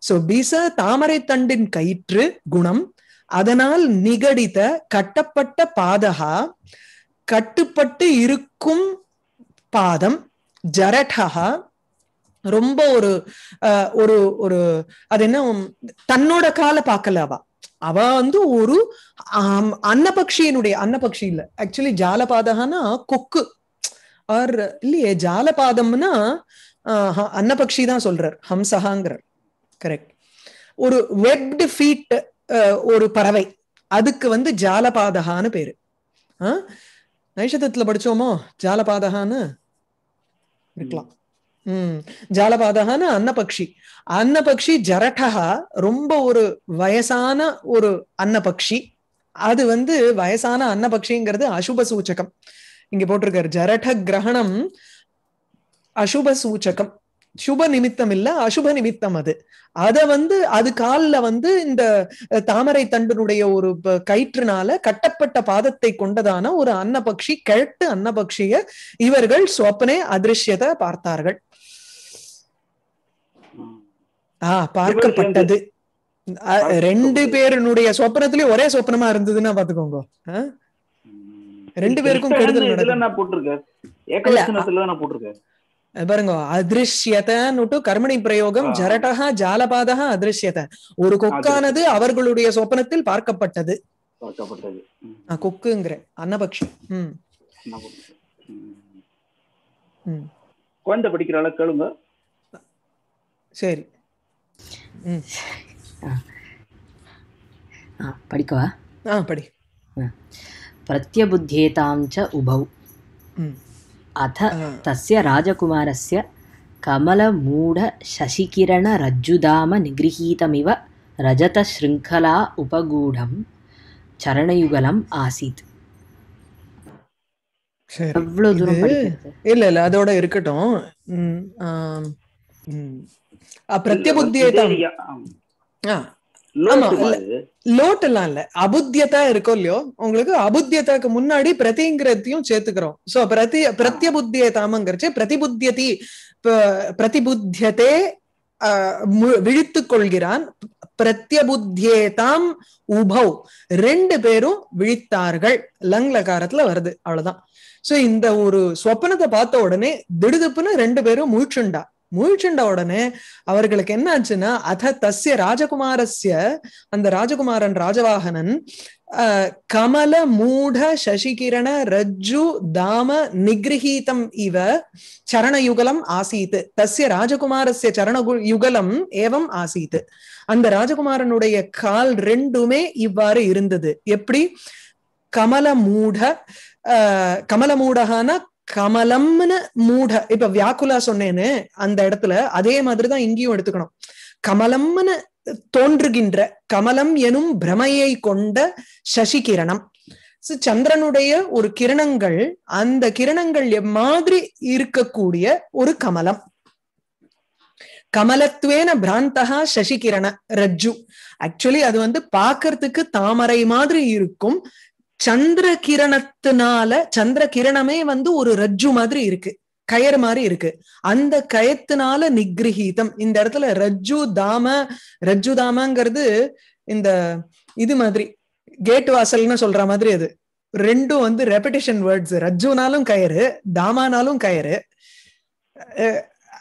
சோ பிச தாமரை தண்டின் கயிற்று குணம் அதனால் நிகடித கட்டப்பட்ட பாதகா கட்டுப்பட்டு இருக்கும் பாதம் ஜரடஹா ரொம்ப ஒரு ஒரு ஒரு அது என்ன தன்னோட கால பார்க்கல அவ அவ வந்து ஒரு அன்னபக்ஷியினுடைய அன்னபக்ஷி இல்ல ஆக்சுவலி ஜாலபாதகனா கொக்கு ஆர் இல்லையே ஜாலபாதம்னா அன்னபக்ஷி தான் சொல்றார் ஹம்சஹாங்கிறார் கரெக்ட் ஒரு வெப்டு ஃபீட் ஒரு பறவை அதுக்கு வந்து ஜாலபாதகான்னு பேரு நைஷதத்துல படிச்சோமோ ஜாலபாதகான்னு இருக்கலாம் உம் ஜாலபாதகான்னு அன்னபக்ஷி அன்னபக்ஷி ஜரட்டகா ரொம்ப ஒரு வயசான ஒரு அன்னபக்ஷி அது வந்து வயசான அன்னபக்ஷிங்கிறது அசுப சூச்சகம் இங்க போட்டிருக்காரு ஜரட கிரகணம் அசுப சூச்சகம் சுப நிமித்தம் இல்ல அசுப நிமித்தம் அது அத வந்து அது காலில் வந்து இந்த தாமரை தண்டனுடைய ஒரு கயிற்றுனால கட்டப்பட்ட பாதத்தை கொண்டதான ஒரு அன்னபக்ஷி கிழட்டு அன்னபக்ஷிய இவர்கள் சொப்பனே அதிருஷ்யத்தை பார்த்தார்கள் ஆஹ் பார்க்கப்பட்டது ரெண்டு பேருனுடைய சொப்பனத்திலயும் ஒரே சொப்பனமா இருந்ததுன்னா பாத்துக்கோங்க ரெண்டு பேருக்கும் கெடுதல் நடக்கும் பாருங்க அதிருஷ்யத்தன்னுட்டு கர்மணி பிரயோகம் ஜரடகா ஜாலபாதா அதிருஷ்யத ஒரு கொக்கானது அவர்களுடைய சொப்பனத்தில் பார்க்கப்பட்டது கொக்குங்கிற அன்னபக்ஷி குழந்தை படிக்கிற அளவு கேளுங்க சரி படிக்கவா படி பிரத்யபுத்தியேதாம் ச உபௌ అథ తస్య రాజకుమారస్య కమలమూఢశశికిరణరజ్జుదామ నిగృహీతమివ రజతశృంఖలా ఉపగూఢం சரணயுகலம் ஆசித் அவ்வளவு தூரம் இல்ல இல்ல அதோட இருக்கட்டும் லோட் எல்லாம் இல்ல அபுத்தியதா இருக்கும் இல்லையோ உங்களுக்கு அபுத்தியதாக்கு முன்னாடி பிரதிங்கிறதையும் சேர்த்துக்கிறோம் சோ பிரதி பிரத்யபுத்திய தாமங்கிறச்சு பிரதிபுத்தியதி பிரதிபுத்தியதே விழித்துக் கொள்கிறான் பிரத்யபுத்தியேதாம் உபவ் ரெண்டு பேரும் விழித்தார்கள் லங் லகாரத்துல வருது அவ்வளவுதான் சோ இந்த ஒரு சொப்பனத்தை பார்த்த உடனே திடுதுப்புன்னு ரெண்டு பேரும் முழிச்சுண்டா முழிச்சுண்ட உடனே அவர்களுக்கு என்ன ஆச்சுன்னா அத தஸ்ய ராஜகுமாரஸ்ய அந்த ராஜகுமாரன் ராஜவாகனன் கமல மூட சசிகிரண ரஜ்ஜு தாம நிகிரகீதம் இவ சரணயுகலம் ஆசீத் தஸ்ய ராஜகுமாரஸ்ய சரண யுகலம் ஏவம் ஆசீத் அந்த ராஜகுமாரனுடைய கால் ரெண்டுமே இவ்வாறு இருந்தது எப்படி கமல மூட கமல மூடகான கமலம்னு மூட இப்ப வியாக்குலா சொன்னேன்னு அந்த இடத்துல அதே மாதிரிதான் இங்கேயும் எடுத்துக்கணும் கமலம்னு தோன்றுகின்ற கமலம் எனும் பிரமையை கொண்ட சசி கிரணம் சந்திரனுடைய ஒரு கிரணங்கள் அந்த கிரணங்கள் மாதிரி இருக்கக்கூடிய ஒரு கமலம் கமலத்துவேன பிராந்தகா சசிகிரண ரஜ்ஜு ஆக்சுவலி அது வந்து பாக்குறதுக்கு தாமரை மாதிரி இருக்கும் சந்திர கிரணத்தினால சந்திர கிரணமே வந்து ஒரு ரஜ்ஜு மாதிரி இருக்கு கயர் மாதிரி இருக்கு அந்த கயத்தினால நிகிரகீதம் இந்த இடத்துல ரஜ்ஜு தாம ரஜ்ஜு தாமங்கிறது இந்த இது மாதிரி கேட் வாசல்னு சொல்ற மாதிரி அது ரெண்டும் வந்து ரெபிடேஷன் வேர்ட்ஸ் ரஜ்ஜுனாலும் கயரு தாமானாலும் கயரு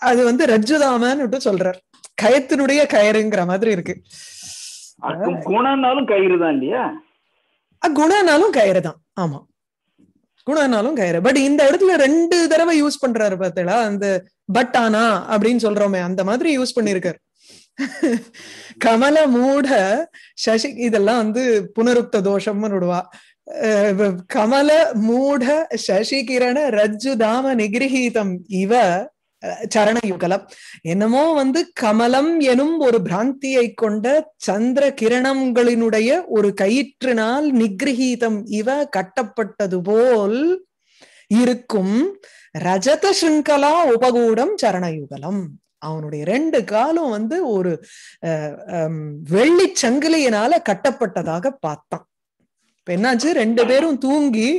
அது வந்து ரஜ்ஜு தாமான்னு சொல்றார் கயத்தினுடைய கயருங்கிற மாதிரி இருக்கு கயிறு தான் இல்லையா குணனாலும் கயிறு தான் ஆமா குணனாலும் கயிறு பட் இந்த இடத்துல ரெண்டு தடவை யூஸ் பண்றாரு பார்த்தீங்களா அந்த பட் ஆனா அப்படின்னு சொல்றோமே அந்த மாதிரி யூஸ் பண்ணிருக்காரு கமல மூட சசி இதெல்லாம் வந்து புனருக்த தோஷம்னு விடுவா கமல மூட சசிகிரண ரஜு ரஜ்ஜு தாம நிகிரகீதம் இவ சரண யுகலம் என்னமோ வந்து கமலம் எனும் ஒரு பிராந்தியை கொண்ட சந்திர கிரணங்களினுடைய ஒரு கயிற்றினால் நிகிரகீதம் இவ கட்டப்பட்டது போல் இருக்கும் ரஜத சுங்கலா உபகூடம் சரணயுகலம் அவனுடைய ரெண்டு காலம் வந்து ஒரு வெள்ளி சங்கிலியினால கட்டப்பட்டதாக பார்த்தான் என்னாச்சு ரெண்டு பேரும் தூங்கி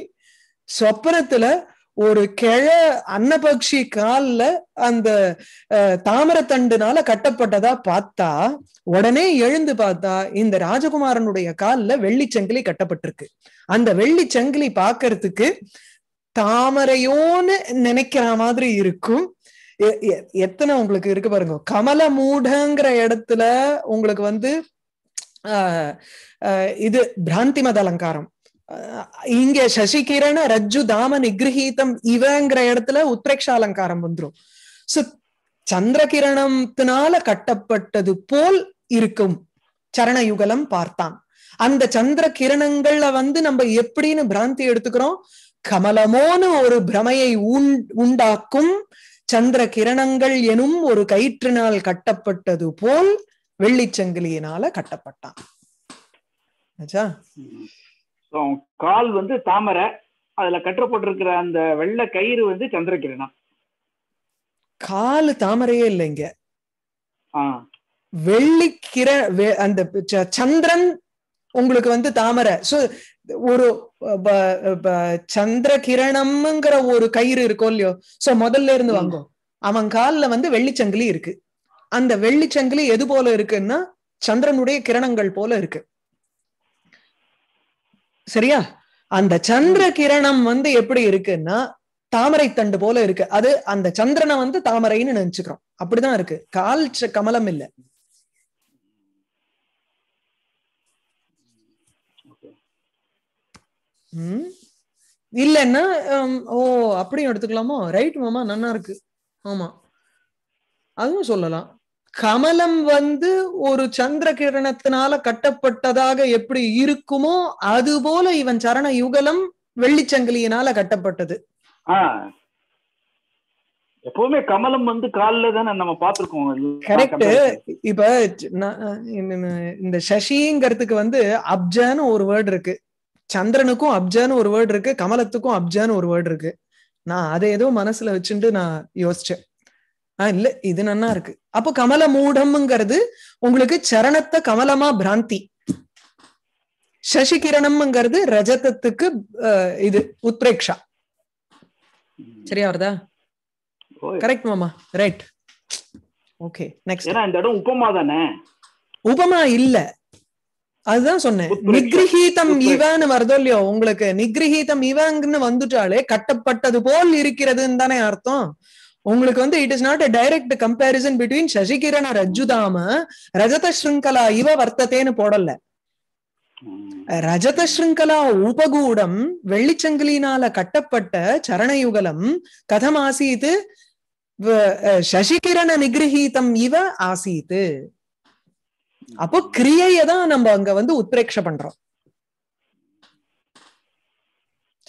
சொப்பனத்துல ஒரு கிழ அன்னபக்ஷி கால்ல அந்த தாமரத்தண்டுனால கட்டப்பட்டதா பார்த்தா உடனே எழுந்து பார்த்தா இந்த ராஜகுமாரனுடைய கால்ல வெள்ளி சங்கிலி கட்டப்பட்டிருக்கு அந்த வெள்ளி சங்கிலி பாக்குறதுக்கு தாமரையோன்னு நினைக்கிற மாதிரி இருக்கும் எத்தனை உங்களுக்கு இருக்கு பாருங்க கமல மூடங்கிற இடத்துல உங்களுக்கு வந்து இது பிராந்திமத அலங்காரம் இங்கே சசிகிரண ரஜ்ஜு தாம நிகிரகீதம் இவங்கிற இடத்துல உத்ரேக்ஷ அலங்காரம் வந்துடும் சோ சந்திரகிரணத்தினால கட்டப்பட்டது போல் இருக்கும் சரணயுகலம் பார்த்தான் அந்த சந்திர கிரணங்கள்ல வந்து நம்ம எப்படின்னு பிராந்தி எடுத்துக்கிறோம் கமலமோன்னு ஒரு பிரமையை உண்டாக்கும் சந்திர கிரணங்கள் எனும் ஒரு கயிற்றினால் கட்டப்பட்டது போல் வெள்ளிச்சங்கிலியினால கட்டப்பட்டான் கால் வந்து தாமரை அதுல கட்டப்பட்டிருக்கிற அந்த வெள்ளை கயிறு வந்து சந்திரகிரணா காலு தாமரையே இல்லைங்க வெள்ளிக்கிற அந்த சந்திரன் உங்களுக்கு வந்து தாமரை சோ ஒரு சந்திர கிரணம்ங்கிற ஒரு கயிறு இருக்கும் இல்லையோ சோ முதல்ல இருந்து வாங்கும் அவன் கால்ல வந்து வெள்ளிச்சங்கிலி இருக்கு அந்த வெள்ளிச்சங்கிலி எது போல இருக்குன்னா சந்திரனுடைய கிரணங்கள் போல இருக்கு சரியா அந்த சந்திர கிரணம் வந்து எப்படி இருக்குன்னா தாமரை தண்டு போல இருக்கு அது அந்த சந்திரனை வந்து தாமரைன்னு நினைச்சுக்கிறோம் அப்படிதான் இருக்கு கால் கமலம் இல்ல உம் இல்லைன்னா ஓ அப்படியும் எடுத்துக்கலாமோ ரைட் மாமா நல்லா இருக்கு ஆமா அதுவும் சொல்லலாம் கமலம் வந்து ஒரு சந்திர கிரணத்தினால கட்டப்பட்டதாக எப்படி இருக்குமோ அது போல இவன் சரண யுகலம் வெள்ளிச்சங்கிலியினால கட்டப்பட்டது எப்பவுமே கமலம் வந்து காலில் தானே நம்ம பார்த்துருக்கோம் கரெக்ட் இப்ப இந்த சசிங்கிறதுக்கு வந்து அப்ஜான்னு ஒரு வேர்டு இருக்கு சந்திரனுக்கும் அப்ஜான்னு ஒரு வேர்டு இருக்கு கமலத்துக்கும் அப்ஜான்னு ஒரு வேர்டு இருக்கு நான் அதை ஏதோ மனசுல வச்சுட்டு நான் யோசிச்சேன் ஆஹ் இல்ல இது நன்னா இருக்கு அப்போ கமல மூடம்ங்கிறது உங்களுக்கு சரணத்தை கமலமா பிராந்தி சசிகிரணம்ங்கிறது ரஜதத்துக்கு இது உத்ரேக்ஷா சரியா வருதா கரெக்ட் மாமா ரைட் ஓகே நெக்ஸ்ட் இந்த இடம் உபமா தானே உபமா இல்ல அதுதான் சொன்னேன் நிகிரகீதம் இவன்னு வருதோ இல்லையோ உங்களுக்கு நிகிரகீதம் இவங்கன்னு வந்துட்டாலே கட்டப்பட்டது போல் இருக்கிறதுன்னு தானே அர்த்தம் உங்களுக்கு வந்து it is not a direct comparison between சசிகிரண ரஜுதாம ரஜத ஸ்ருங்கலா இவ வர்த்தத்தேன்னு போடல ரஜத ஸ்ருங்கலா உபகூடம் வெள்ளிச்சங்கிலினால கட்டப்பட்ட சரணயுகலம் கதம் ஆசீத்து சசிகிரண நிகிரகீதம் இவ ஆசீத்து அப்போ கிரியையை தான் நம்ம அங்க வந்து உத்ரேக்ஷ பண்றோம்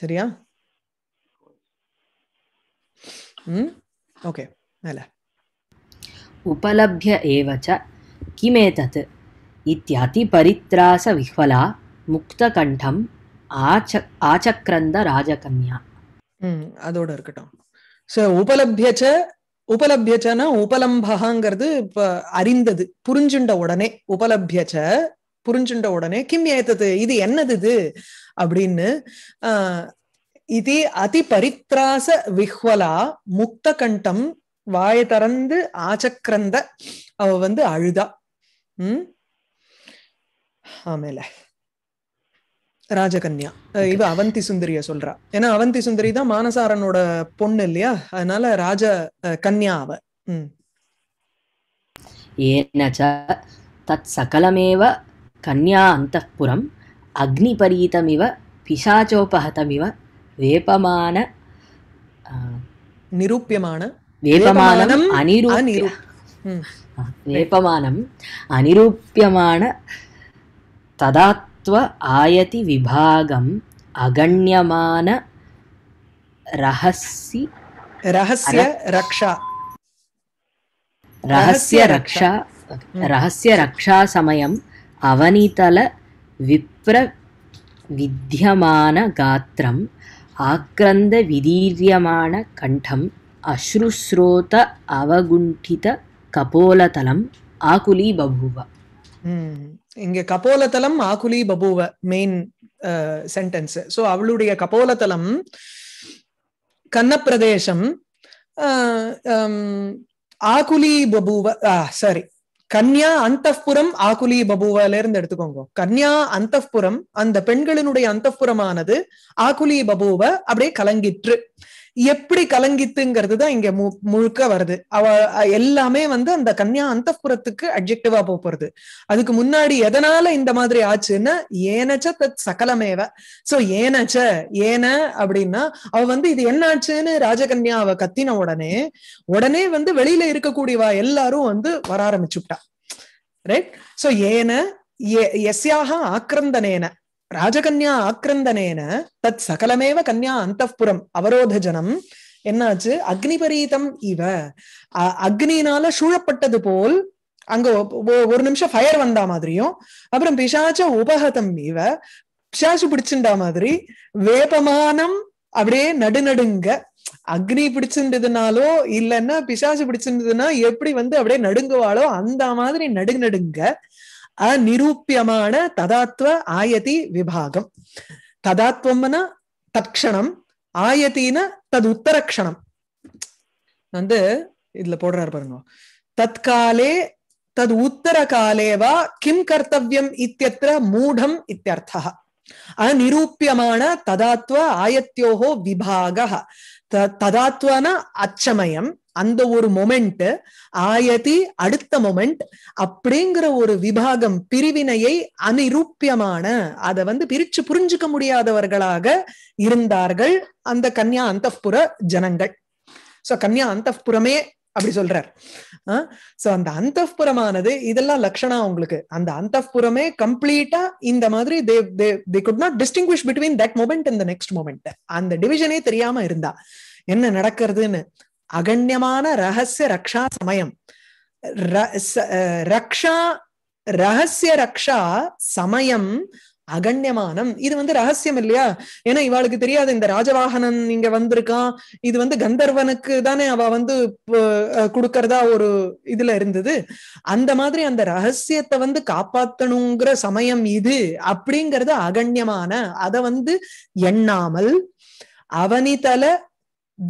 சரியா உம் ओके உபலப்ய ஏவச்ச கிமேதத் இத்தியாதி किमेतत् விஹ்வலா முக்தகண்டம் ஆச்ச ஆச்சக்ரந்த ராஜகன்யா ம் அதோட இருக்கட்டும் ஸோ உபலபியச்ச உபலபியச்சனா உபலம்பகாங்கிறது இப்போ அறிந்தது புரிஞ்சுண்ட உடனே உபலப்யச்ச புரிஞ்சுண்ட உடனே கிம் ஏத்தது இது என்னது இது அப்படின்னு இது அதிபரித்ராச விஹ்வலா முக்த கண்டம் வாய தரந்து ஆச்சக்கிரந்த அவ வந்து அழுதா உம் ஆமேல ராஜகன்யா இவ அவந்தி சுந்தரிய சொல்றா ஏன்னா அவந்தி சுந்தரி தான் மானசாரனோட பொண்ணு இல்லையா அதனால ராஜ கன்யா அவ உம் ஏனச்ச தத் சகலமேவ கன்யா அந்தப்புறம் அக்னிபரீதமிவ பிசாச்சோபகதமிவ வேப்பமான நிரூபியமான வேப்பமானம் அனிரூபிய வேப்பமானம் அனிரூபியமான ததாத்வ ஆயதி விபாகம் அகண்யமான ரகசி ரகசிய ரக்ஷா ரகசிய ரக்ஷா ரகசிய ரக்ஷா சமயம் அவனிதல விப்ர வித்தியமான காத்திரம் ஆக்ரந்த விதீரியமான கண்டம் அஸ்ருஸ்ரோத அவகுண்டித கபோலதலம் ஆகுலி பபுவ இங்க கபோலதலம் ஆகுலி பபுவ மெயின் சென்டென்ஸ் ஸோ அவளுடைய கபோலதலம் கன்னப்பிரதேசம் ஆகுலி பபுவ சாரி கன்யா அந்தப்புறம் ஆகுலி பபுவால இருந்து எடுத்துக்கோங்க கன்யா அந்தப்புறம் அந்த பெண்களினுடைய அந்தப்புறமானது ஆகுலி பபுவ அப்படியே கலங்கிற்று எப்படி கலங்கித்துங்கிறது தான் இங்க மு முழுக்க வருது அவ எல்லாமே வந்து அந்த கன்யா புறத்துக்கு அப்ஜெக்டிவா போறது அதுக்கு முன்னாடி எதனால இந்த மாதிரி ஆச்சுன்னா ஏனச்ச தத் சகலமேவ சோ ஏனச்ச ஏன அப்படின்னா அவ வந்து இது என்ன ஆச்சுன்னு ராஜகன்யா அவ கத்தின உடனே உடனே வந்து வெளியில இருக்கக்கூடியவா எல்லாரும் வந்து வர ஆரம்பிச்சுட்டா ரைட் சோ ஏன எஸ்யாக ஆக்கிரந்தனேன ராஜகன்யா ஆக்கிரந்தனேன தத் சகலமேவ கன்யா அந்தப்புறம் ஜனம் என்னாச்சு அக்னிபரீதம் இவ அக்னினால சூழப்பட்டது போல் அங்க ஒரு நிமிஷம் ஃபயர் வந்தா மாதிரியும் அப்புறம் பிசாச்ச உபகதம் இவ பிசாசு பிடிச்சுண்டா மாதிரி வேபமானம் அப்படியே நடுநடுங்க அக்னி பிடிச்சிருந்ததுனாலோ இல்லைன்னா பிசாசு பிடிச்சிருந்ததுன்னா எப்படி வந்து அப்படியே நடுங்குவாளோ அந்த மாதிரி நடுநடுங்க அநிரூபியமான ததாத்வ ஆயதி விபாகம் ததாத்வம்ன தட்சணம் ஆயத்தின தது உத்தரக்ஷணம் வந்து இதுல போடுறாரு பாருங்க தற்காலே தது உத்தர காலேவா கிம் கர்த்தவியம் இத்தியத்திர மூடம் இத்தியர்த்த அநிரூபியமான ததாத்வ ஆயத்தியோகோ விபாக ததாத்வன அச்சமயம் அந்த ஒரு மொமெண்ட் ஆயதி அடுத்த மொமெண்ட் அப்படிங்கிற ஒரு விபாகம் பிரிவினையை அனிரூப்பியமான அதை வந்து பிரிச்சு புரிஞ்சுக்க முடியாதவர்களாக இருந்தார்கள் அந்த கன்யா அந்த ஜனங்கள் சோ கன்யா புறமே அப்படி சொல்றார் சோ அந்த புறமானது இதெல்லாம் லட்சணா உங்களுக்கு அந்த புறமே கம்ப்ளீட்டா இந்த மாதிரி they they they could not distinguish between that moment இந்த நெக்ஸ்ட் மொமெண்ட் அந்த டிவிஷனே தெரியாம இருந்தா என்ன நடக்கிறதுன்னு அகண்யமான ரகசிய ரக்ஷா சமயம் ரக்ஷா ரகசிய ரக்ஷா சமயம் அகண்யமானம் இது வந்து ரகசியம் இல்லையா ஏன்னா இவாளுக்கு தெரியாது இந்த ராஜவாகனன் இங்க வந்திருக்கான் இது வந்து கந்தர்வனுக்கு தானே அவ வந்து கொடுக்கறதா ஒரு இதுல இருந்தது அந்த மாதிரி அந்த ரகசியத்தை வந்து காப்பாத்தணுங்கிற சமயம் இது அப்படிங்கறது அகண்யமான அத வந்து எண்ணாமல் அவனிதல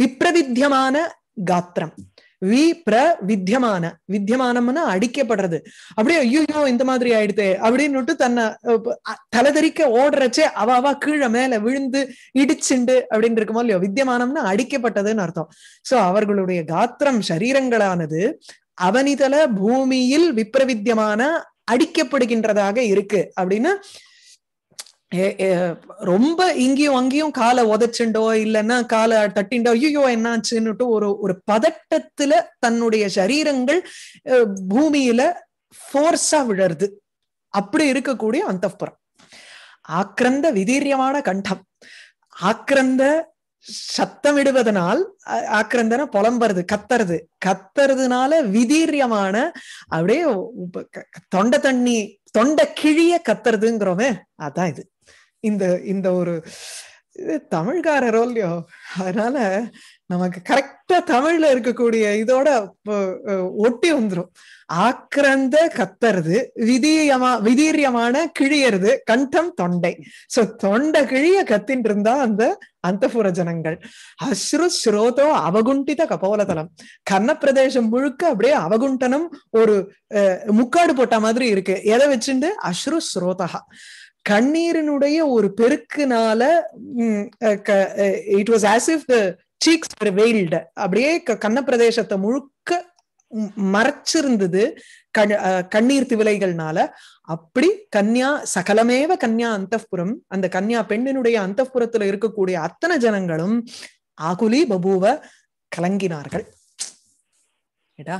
விப்ரவித்தியமான காத்திரம் வி பிர வித்தியமான வித்தியமானம்னா அடிக்கப்படுறது அப்படியே ஐயோ இந்த மாதிரி ஆயிடுது அப்படின்னுட்டு தன்னை தலைதறிக்க ஓடுறச்சே அவ அவ கீழே மேல விழுந்து இடிச்சுண்டு அப்படின்னு இருக்குமோ இல்லையோ வித்தியமானம்னா அடிக்கப்பட்டதுன்னு அர்த்தம் சோ அவர்களுடைய காத்திரம் சரீரங்களானது அவனிதல பூமியில் விப்ரவித்தியமான அடிக்கப்படுகின்றதாக இருக்கு அப்படின்னு ரொம்ப இங்கேயும் அங்கேயும் காலை உதச்சுண்டோ இல்லைன்னா காலை தட்டிண்டோ ஐயோ என்னாச்சுன்னுட்டு ஒரு ஒரு பதட்டத்துல தன்னுடைய சரீரங்கள் பூமியில ஃபோர்ஸா விழருது அப்படி இருக்கக்கூடிய அந்த புறம் ஆக்கிரந்த விதீரியமான கண்டம் ஆக்கிரந்த சத்தமிடுவதனால் ஆக்கிரந்தன புலம்புறது கத்துறது கத்துறதுனால விதீரியமான அப்படியே தொண்டை தண்ணி தொண்டை கிழிய கத்துறதுங்கிறோமே அதான் இது இந்த இந்த ஒரு தமிழ்காரரோ இல்லையோ அதனால நமக்கு கரெக்டா தமிழ்ல இருக்கக்கூடிய இதோட ஒட்டி வந்துடும் ஆக்கிரந்த கத்துறது விதீயமா விதீரியமான கிழியறது கண்டம் தொண்டை சோ தொண்டை கிழிய கத்தின் இருந்தா அந்த அந்தபுர ஜனங்கள் அஸ்ரு ஸ்ரோதோ அவகுண்டித கபோலதலம் கர்ண பிரதேசம் முழுக்க அப்படியே அவகுண்டனம் ஒரு முக்காடு போட்ட மாதிரி இருக்கு எதை வச்சுட்டு அஸ்ரு ஸ்ரோதகா கண்ணீரினுடைய ஒரு பெருக்குனால it was as if the cheeks veiled அப்படியே கண்ண பிரதேசத்தை முழுக்க மறைச்சிருந்தது கண்ணீர் திவிலைகள்னால அப்படி கன்யா சகலமேவ கன்யா அந்தப்புறம் அந்த கன்யா பெண்ணினுடைய அந்தப்புறத்துல இருக்கக்கூடிய அத்தனை ஜனங்களும் ஆகுலி பபுவ கலங்கினார்கள் ஏடா